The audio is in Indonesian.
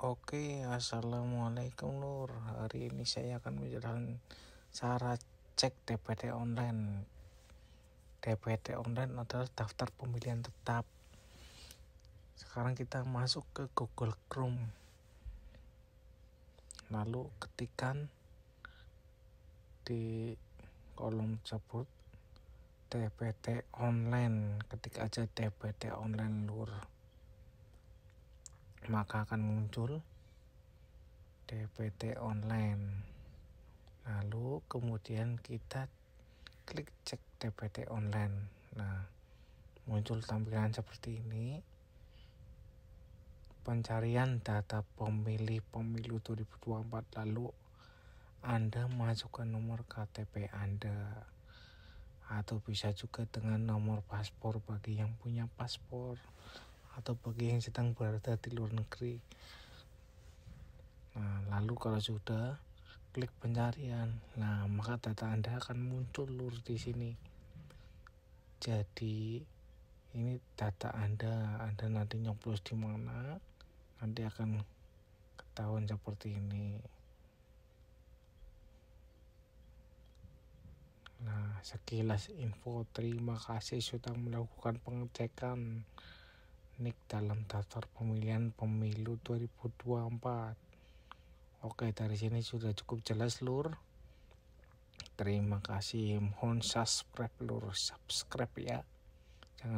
Oke, assalamualaikum lur. Hari ini saya akan menjelaskan cara cek DPT online. DPT online adalah daftar pemilihan tetap. Sekarang kita masuk ke Google Chrome. Lalu ketikan di kolom tersebut DPT online. Ketik aja DPT online lur maka akan muncul DPT online. Lalu kemudian kita klik cek DPT online. Nah, muncul tampilan seperti ini. Pencarian data pemilih pemilu 2024 lalu Anda masukkan nomor KTP Anda atau bisa juga dengan nomor paspor bagi yang punya paspor atau bagi yang sedang berada di luar negeri. Nah, lalu kalau sudah klik pencarian, nah maka data Anda akan muncul lur di sini. Jadi ini data Anda, Anda nanti nyoblos di mana, nanti akan ketahuan seperti ini. Nah, sekilas info terima kasih sudah melakukan pengecekan teknik dalam daftar pemilihan pemilu 2024. Oke, dari sini sudah cukup jelas, Lur. Terima kasih, mohon subscribe, Lur. Subscribe ya. Jangan